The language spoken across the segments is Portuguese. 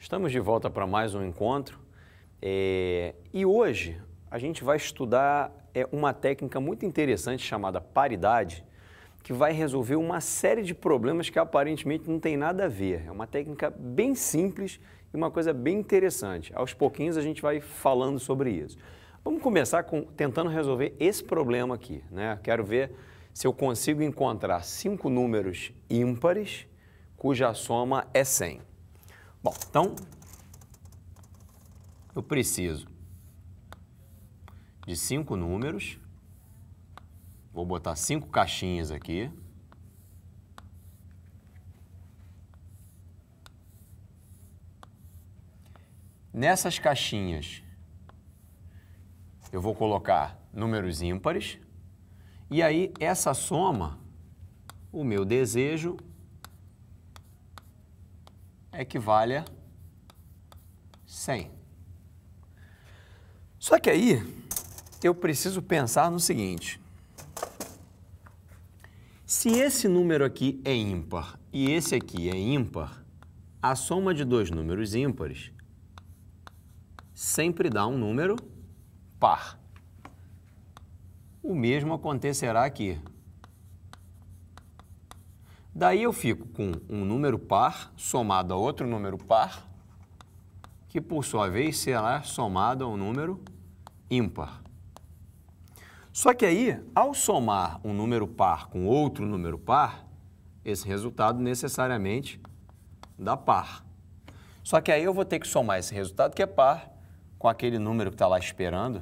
Estamos de volta para mais um encontro é, e hoje a gente vai estudar é, uma técnica muito interessante chamada paridade, que vai resolver uma série de problemas que aparentemente não tem nada a ver. É uma técnica bem simples e uma coisa bem interessante. Aos pouquinhos a gente vai falando sobre isso. Vamos começar com tentando resolver esse problema aqui. Né? Quero ver se eu consigo encontrar cinco números ímpares cuja soma é 100. Bom, então eu preciso de cinco números. Vou botar cinco caixinhas aqui. Nessas caixinhas, eu vou colocar números ímpares. E aí, essa soma, o meu desejo equivale a 100. Só que aí eu preciso pensar no seguinte. Se esse número aqui é ímpar e esse aqui é ímpar, a soma de dois números ímpares sempre dá um número par. O mesmo acontecerá aqui. Daí eu fico com um número par somado a outro número par, que por sua vez será somado a um número ímpar. Só que aí, ao somar um número par com outro número par, esse resultado necessariamente dá par. Só que aí eu vou ter que somar esse resultado que é par com aquele número que está lá esperando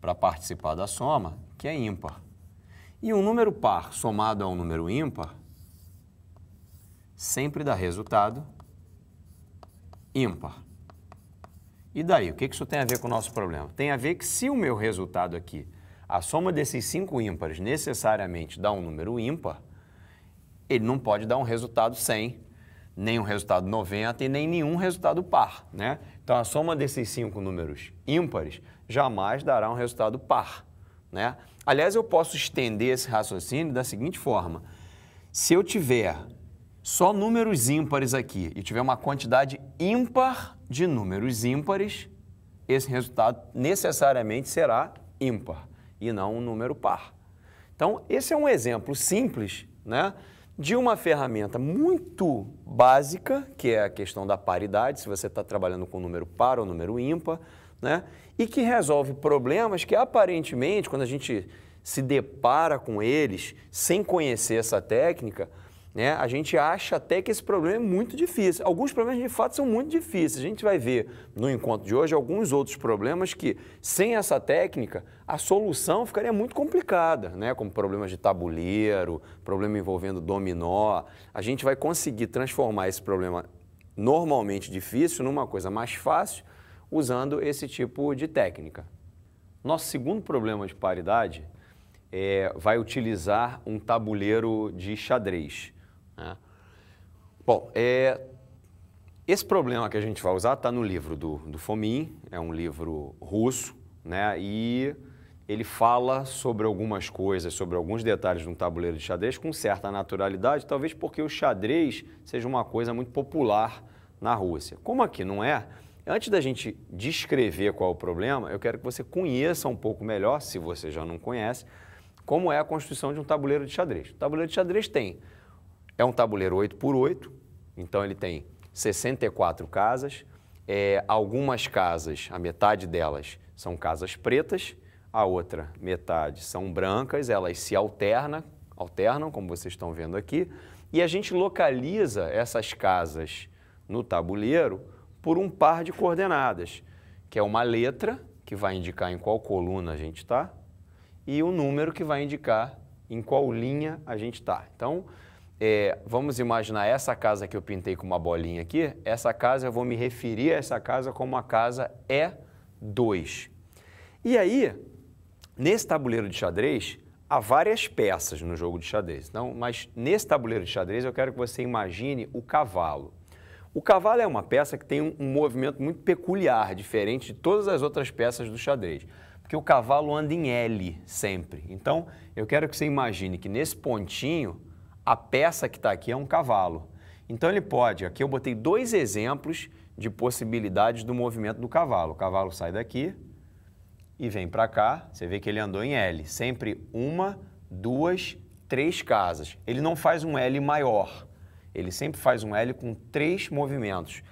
para participar da soma, que é ímpar. E um número par somado a um número ímpar sempre dá resultado ímpar. E daí, o que isso tem a ver com o nosso problema? Tem a ver que se o meu resultado aqui, a soma desses cinco ímpares necessariamente dá um número ímpar, ele não pode dar um resultado 100, nem um resultado 90 e nem nenhum resultado par, né? Então, a soma desses cinco números ímpares jamais dará um resultado par, né? Aliás, eu posso estender esse raciocínio da seguinte forma. Se eu tiver só números ímpares aqui e tiver uma quantidade ímpar de números ímpares, esse resultado necessariamente será ímpar e não um número par. Então, esse é um exemplo simples né, de uma ferramenta muito básica, que é a questão da paridade, se você está trabalhando com número par ou número ímpar, né, e que resolve problemas que aparentemente, quando a gente se depara com eles sem conhecer essa técnica, né? A gente acha até que esse problema é muito difícil. Alguns problemas, de fato, são muito difíceis. A gente vai ver no encontro de hoje alguns outros problemas que, sem essa técnica, a solução ficaria muito complicada, né? como problemas de tabuleiro, problema envolvendo dominó. A gente vai conseguir transformar esse problema normalmente difícil numa coisa mais fácil usando esse tipo de técnica. Nosso segundo problema de paridade é, vai utilizar um tabuleiro de xadrez. Né? Bom, é, esse problema que a gente vai usar está no livro do, do Fomin, é um livro russo, né? e ele fala sobre algumas coisas, sobre alguns detalhes de um tabuleiro de xadrez com certa naturalidade, talvez porque o xadrez seja uma coisa muito popular na Rússia. Como aqui não é, antes da gente descrever qual é o problema, eu quero que você conheça um pouco melhor, se você já não conhece, como é a construção de um tabuleiro de xadrez. O tabuleiro de xadrez tem é um tabuleiro 8 por 8, então ele tem 64 casas. É, algumas casas, a metade delas são casas pretas, a outra metade são brancas, elas se alternam, alternam, como vocês estão vendo aqui, e a gente localiza essas casas no tabuleiro por um par de coordenadas, que é uma letra que vai indicar em qual coluna a gente está e o um número que vai indicar em qual linha a gente está. Então, é, vamos imaginar essa casa que eu pintei com uma bolinha aqui, essa casa, eu vou me referir a essa casa como a casa E2. E aí, nesse tabuleiro de xadrez, há várias peças no jogo de xadrez. Então, mas nesse tabuleiro de xadrez, eu quero que você imagine o cavalo. O cavalo é uma peça que tem um, um movimento muito peculiar, diferente de todas as outras peças do xadrez porque o cavalo anda em L sempre. Então, eu quero que você imagine que nesse pontinho a peça que está aqui é um cavalo. Então ele pode, aqui eu botei dois exemplos de possibilidades do movimento do cavalo. O cavalo sai daqui e vem para cá, você vê que ele andou em L, sempre uma, duas, três casas. Ele não faz um L maior, ele sempre faz um L com três movimentos.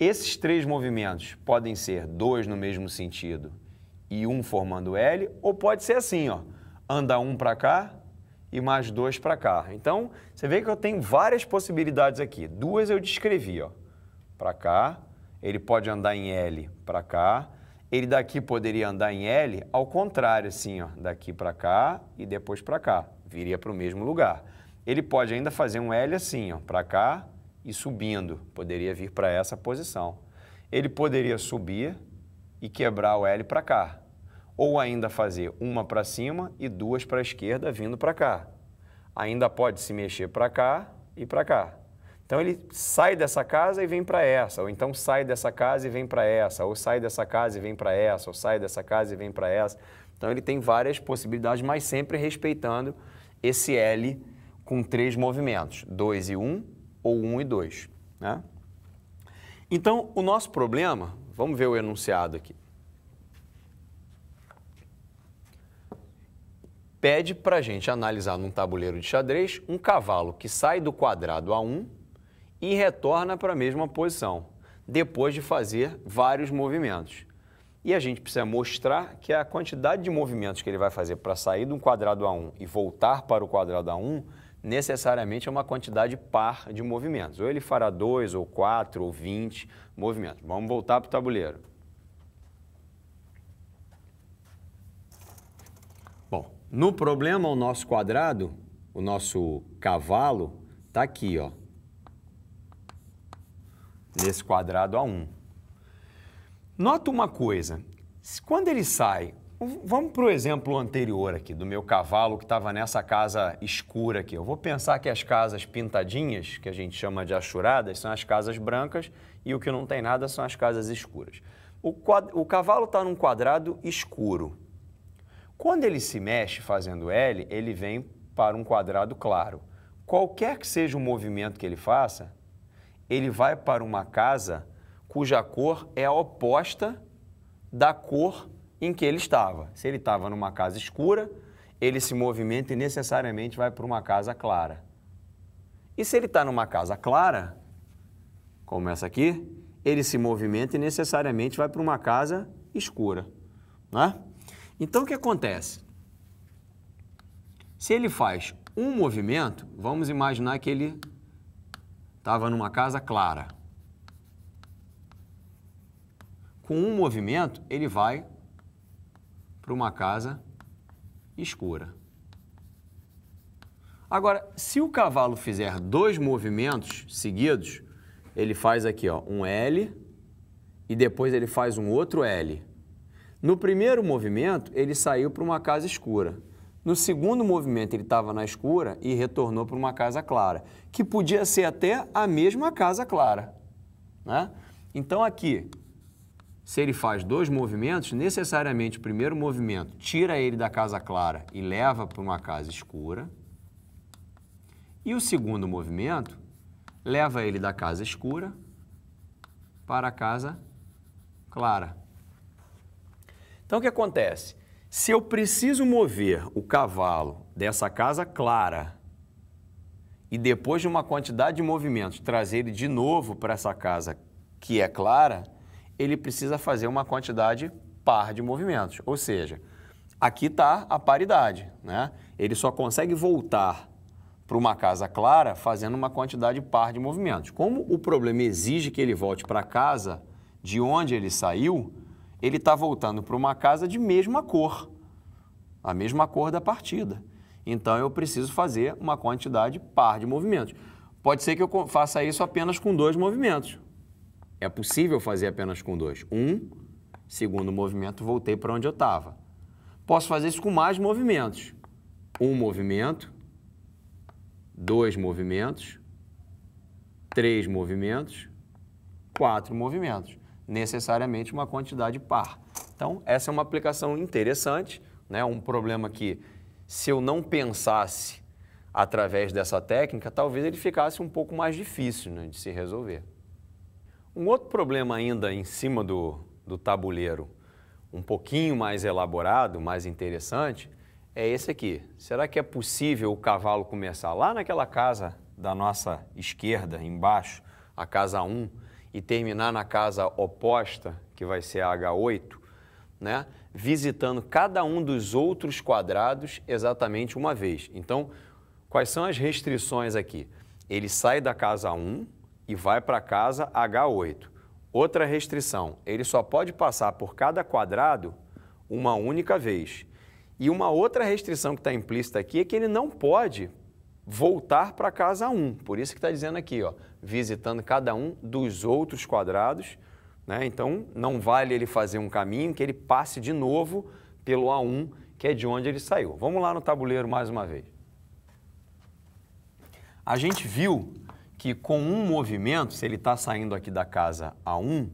Esses três movimentos podem ser dois no mesmo sentido e um formando L, ou pode ser assim, ó, anda um para cá, e mais dois para cá. Então, você vê que eu tenho várias possibilidades aqui. Duas eu descrevi, ó. Para cá, ele pode andar em L para cá. Ele daqui poderia andar em L ao contrário, assim, ó, daqui para cá e depois para cá. Viria para o mesmo lugar. Ele pode ainda fazer um L assim, ó, para cá e subindo. Poderia vir para essa posição. Ele poderia subir e quebrar o L para cá. Ou ainda fazer uma para cima e duas para a esquerda vindo para cá. Ainda pode se mexer para cá e para cá. Então ele sai dessa casa e vem para essa, ou então sai dessa casa e vem para essa, ou sai dessa casa e vem para essa, ou sai dessa casa e vem para essa. Então ele tem várias possibilidades, mas sempre respeitando esse L com três movimentos, 2 e 1 um, ou 1 um e 2. Né? Então o nosso problema, vamos ver o enunciado aqui. pede para a gente analisar num tabuleiro de xadrez um cavalo que sai do quadrado a 1 e retorna para a mesma posição, depois de fazer vários movimentos. E a gente precisa mostrar que a quantidade de movimentos que ele vai fazer para sair de um quadrado a 1 e voltar para o quadrado a 1 necessariamente é uma quantidade par de movimentos. Ou ele fará 2, ou 4, ou 20 movimentos. Vamos voltar para o tabuleiro. No problema, o nosso quadrado, o nosso cavalo, está aqui, ó. Nesse quadrado A1. Nota uma coisa. Quando ele sai, vamos para o exemplo anterior aqui, do meu cavalo que estava nessa casa escura aqui. Eu vou pensar que as casas pintadinhas, que a gente chama de achuradas, são as casas brancas e o que não tem nada são as casas escuras. O, o cavalo está num quadrado escuro. Quando ele se mexe fazendo L, ele vem para um quadrado claro. Qualquer que seja o movimento que ele faça, ele vai para uma casa cuja cor é a oposta da cor em que ele estava. Se ele estava numa casa escura, ele se movimenta e necessariamente vai para uma casa clara. E se ele está numa casa clara, como essa aqui, ele se movimenta e necessariamente vai para uma casa escura. Né? Então o que acontece? Se ele faz um movimento, vamos imaginar que ele estava numa casa clara. Com um movimento, ele vai para uma casa escura. Agora, se o cavalo fizer dois movimentos seguidos, ele faz aqui ó, um L e depois ele faz um outro L. No primeiro movimento, ele saiu para uma casa escura. No segundo movimento, ele estava na escura e retornou para uma casa clara, que podia ser até a mesma casa clara. Né? Então, aqui, se ele faz dois movimentos, necessariamente o primeiro movimento tira ele da casa clara e leva para uma casa escura. E o segundo movimento leva ele da casa escura para a casa clara. Então o que acontece? Se eu preciso mover o cavalo dessa casa clara e depois de uma quantidade de movimentos trazer ele de novo para essa casa que é clara, ele precisa fazer uma quantidade par de movimentos. Ou seja, aqui está a paridade. Né? Ele só consegue voltar para uma casa clara fazendo uma quantidade par de movimentos. Como o problema exige que ele volte para a casa de onde ele saiu, ele está voltando para uma casa de mesma cor, a mesma cor da partida. Então eu preciso fazer uma quantidade par de movimentos. Pode ser que eu faça isso apenas com dois movimentos. É possível fazer apenas com dois. Um, segundo movimento, voltei para onde eu estava. Posso fazer isso com mais movimentos. Um movimento, dois movimentos, três movimentos, quatro movimentos necessariamente uma quantidade par. Então, essa é uma aplicação interessante, né? um problema que, se eu não pensasse através dessa técnica, talvez ele ficasse um pouco mais difícil né, de se resolver. Um outro problema ainda em cima do, do tabuleiro, um pouquinho mais elaborado, mais interessante, é esse aqui. Será que é possível o cavalo começar lá naquela casa da nossa esquerda, embaixo, a casa 1, e terminar na casa oposta, que vai ser a H8, né? visitando cada um dos outros quadrados exatamente uma vez. Então, quais são as restrições aqui? Ele sai da casa 1 e vai para a casa H8. Outra restrição, ele só pode passar por cada quadrado uma única vez. E uma outra restrição que está implícita aqui é que ele não pode voltar para casa um. Por isso que está dizendo aqui, ó, visitando cada um dos outros quadrados. Né? Então, não vale ele fazer um caminho que ele passe de novo pelo A1, que é de onde ele saiu. Vamos lá no tabuleiro mais uma vez. A gente viu que com um movimento, se ele está saindo aqui da casa A1,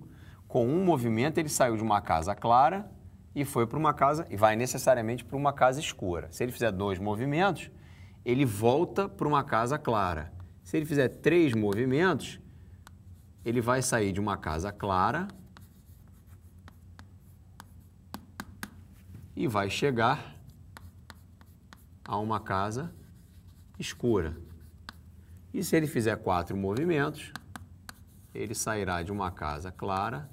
com um movimento ele saiu de uma casa clara e foi para uma casa, e vai necessariamente para uma casa escura. Se ele fizer dois movimentos, ele volta para uma casa clara. Se ele fizer três movimentos, ele vai sair de uma casa clara e vai chegar a uma casa escura. E se ele fizer quatro movimentos, ele sairá de uma casa clara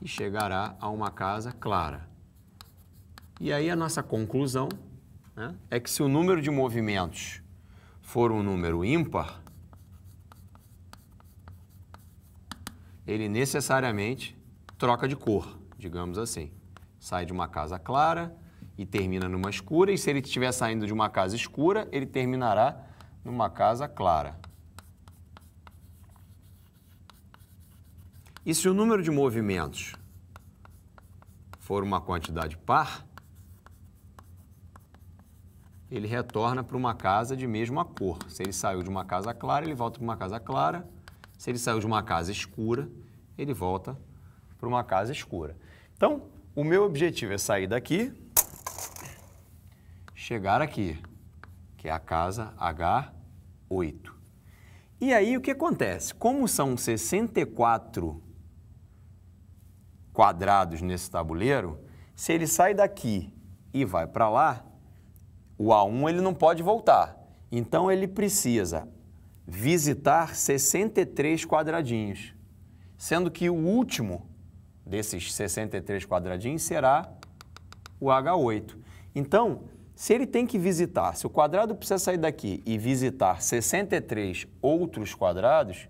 e chegará a uma casa clara. E aí a nossa conclusão né, é que se o número de movimentos for um número ímpar, ele necessariamente troca de cor, digamos assim. Sai de uma casa clara e termina numa escura, e se ele estiver saindo de uma casa escura, ele terminará numa casa clara. E se o número de movimentos for uma quantidade par, ele retorna para uma casa de mesma cor. Se ele saiu de uma casa clara, ele volta para uma casa clara. Se ele saiu de uma casa escura, ele volta para uma casa escura. Então, o meu objetivo é sair daqui, chegar aqui, que é a casa H8. E aí o que acontece? Como são 64 quadrados nesse tabuleiro, se ele sai daqui e vai para lá, o A1 ele não pode voltar. Então ele precisa visitar 63 quadradinhos, sendo que o último desses 63 quadradinhos será o H8. Então, se ele tem que visitar, se o quadrado precisa sair daqui e visitar 63 outros quadrados,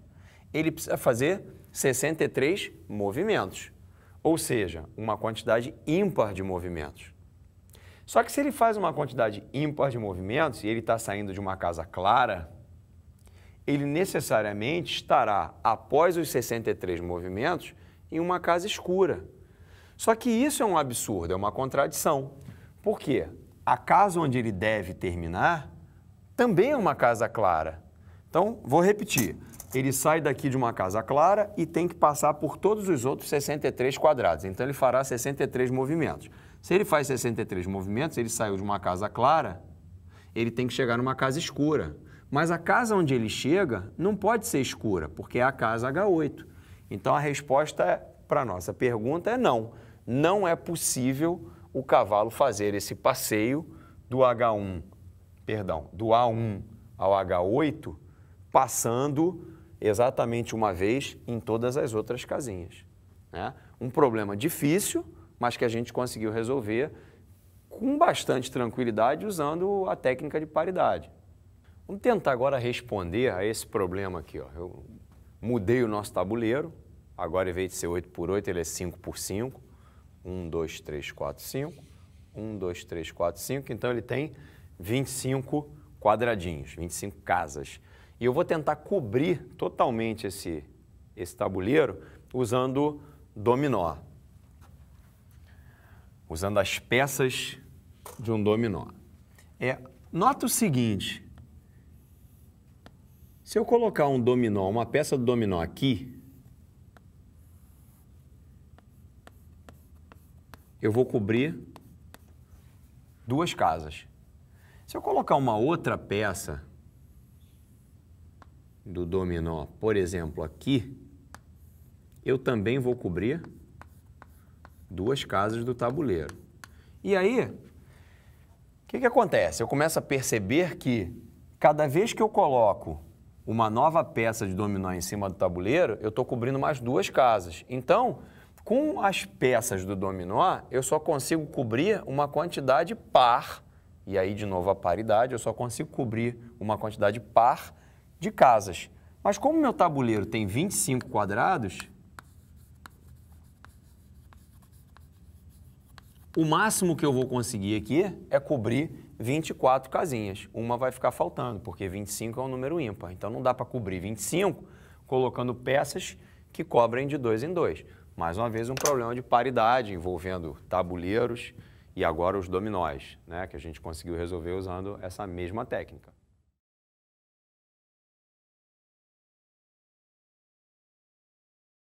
ele precisa fazer 63 movimentos, ou seja, uma quantidade ímpar de movimentos. Só que se ele faz uma quantidade ímpar de movimentos e ele está saindo de uma casa clara, ele necessariamente estará, após os 63 movimentos, em uma casa escura. Só que isso é um absurdo, é uma contradição. Por quê? A casa onde ele deve terminar também é uma casa clara. Então, vou repetir. Ele sai daqui de uma casa clara e tem que passar por todos os outros 63 quadrados. Então, ele fará 63 movimentos. Se ele faz 63 movimentos, ele saiu de uma casa clara, ele tem que chegar numa casa escura. Mas a casa onde ele chega não pode ser escura, porque é a casa H8. Então a resposta é, para a nossa pergunta é não. Não é possível o cavalo fazer esse passeio do H1, perdão, do A1 ao H8, passando exatamente uma vez em todas as outras casinhas. Né? Um problema difícil, mas que a gente conseguiu resolver com bastante tranquilidade usando a técnica de paridade. Vamos tentar agora responder a esse problema aqui. Ó. Eu mudei o nosso tabuleiro, agora em vez de ser 8 por 8, ele é 5 por 5. 1, 2, 3, 4, 5. 1, 2, 3, 4, 5. Então ele tem 25 quadradinhos, 25 casas. E eu vou tentar cobrir totalmente esse, esse tabuleiro usando dominó usando as peças de um dominó. É, nota o seguinte: se eu colocar um dominó, uma peça do dominó aqui, eu vou cobrir duas casas. Se eu colocar uma outra peça do dominó, por exemplo, aqui, eu também vou cobrir duas casas do tabuleiro. E aí, o que, que acontece? Eu começo a perceber que cada vez que eu coloco uma nova peça de dominó em cima do tabuleiro, eu estou cobrindo mais duas casas. Então, com as peças do dominó, eu só consigo cobrir uma quantidade par, e aí de novo a paridade, eu só consigo cobrir uma quantidade par de casas. Mas como meu tabuleiro tem 25 quadrados, O máximo que eu vou conseguir aqui é cobrir 24 casinhas. Uma vai ficar faltando, porque 25 é um número ímpar. Então não dá para cobrir 25 colocando peças que cobrem de dois em dois. Mais uma vez, um problema de paridade envolvendo tabuleiros e agora os dominóis, né, que a gente conseguiu resolver usando essa mesma técnica.